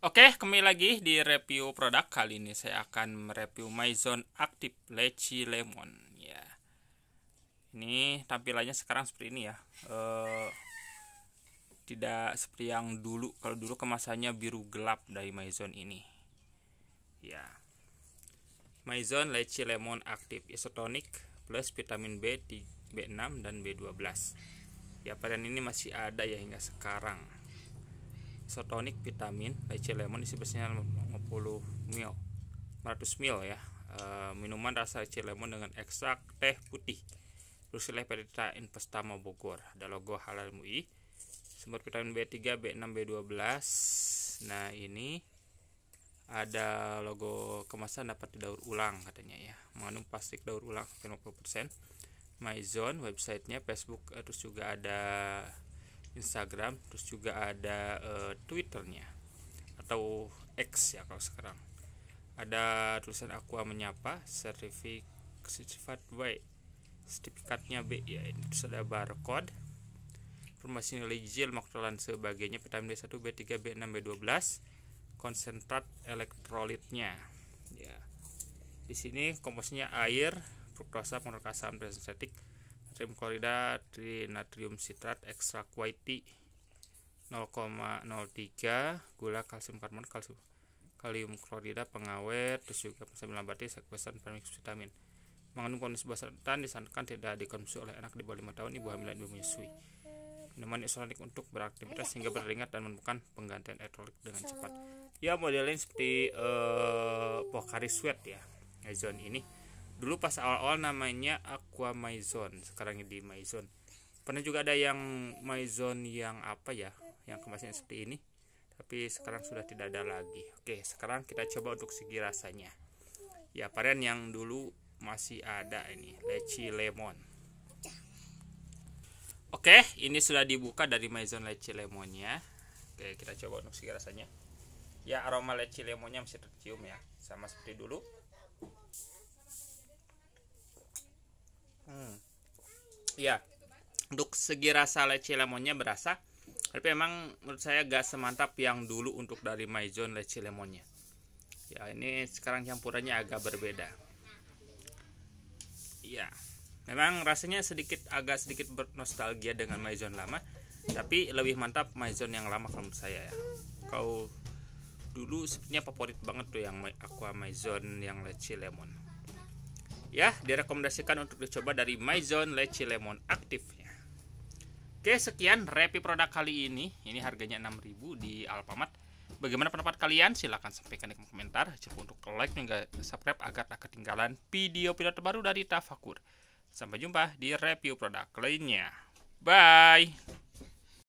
Oke, kembali lagi di review produk. Kali ini saya akan mereview Maison Active Leci Lemon. Ya, ini tampilannya sekarang seperti ini ya. E, tidak seperti yang dulu. Kalau dulu kemasannya biru gelap dari Maison ini. Ya, Maison Leci Lemon Active Isotonic plus vitamin B B6 dan B12. Ya, varian ini masih ada ya hingga sekarang isotonik vitamin lychee lemon isi besinya 50 mil 100 mil ya e, minuman rasa lychee lemon dengan ekstrak teh putih terus Rusileh Perita Investama Bogor ada logo halal MUI sumber vitamin B3 B6 B12 nah ini ada logo kemasan dapat didaur ulang katanya ya mengandung plastik daur ulang 50% myzone websitenya Facebook eh, terus juga ada Instagram terus juga ada uh, Twitternya atau X ya kalau sekarang ada tulisan aku menyapa sertifikat B sertifikatnya B ya ini terus ada barcode informasi nilai jil lemak dan sebagainya vitamin B1 B3 B6 B12 konsentrat elektrolitnya ya di sini komposnya air fruktosa pengurut asam dan sintetik natrium klorida di natrium sitrat ekstrak white 0,03 gula kalsium karbonat kalsium kalium klorida pengawet terus juga asam melambati sekuensan premix vitamin mengandung kondisi basatan disarankan tidak dikonsumsi oleh anak di bawah 5 tahun ibu hamil dan ibu menyusui minuman isotonik untuk beraktivitas sehingga berkeringat dan menemukan penggantian elektrolit dengan cepat ya modelnya seperti uh, eh, pokari Sweat ya nah, zone ini dulu pas awal-awal namanya aqua maison sekarang di maison pernah juga ada yang maison yang apa ya yang kemasnya seperti ini tapi sekarang sudah tidak ada lagi oke sekarang kita coba untuk segi rasanya ya varian yang dulu masih ada ini leci lemon oke ini sudah dibuka dari maison leci lemonnya oke kita coba untuk segi rasanya ya aroma leci lemonnya masih tercium ya sama seperti dulu hmm. ya untuk segi rasa leci lemonnya berasa tapi emang menurut saya gak semantap yang dulu untuk dari maizon leci lemonnya ya ini sekarang campurannya agak berbeda ya memang rasanya sedikit agak sedikit bernostalgia dengan maizon lama tapi lebih mantap maizon yang lama kalau menurut saya ya kau dulu sepertinya favorit banget tuh yang aqua maizon yang leci lemon ya direkomendasikan untuk dicoba dari Maison Leci Lemon ya. Oke, sekian repi produk kali ini. Ini harganya 6000 di Alfamart. Bagaimana pendapat kalian? Silahkan sampaikan di kolom komentar. Cukup untuk like dan subscribe agar tak ketinggalan video-video terbaru dari Tafakur. Sampai jumpa di review produk lainnya. Bye!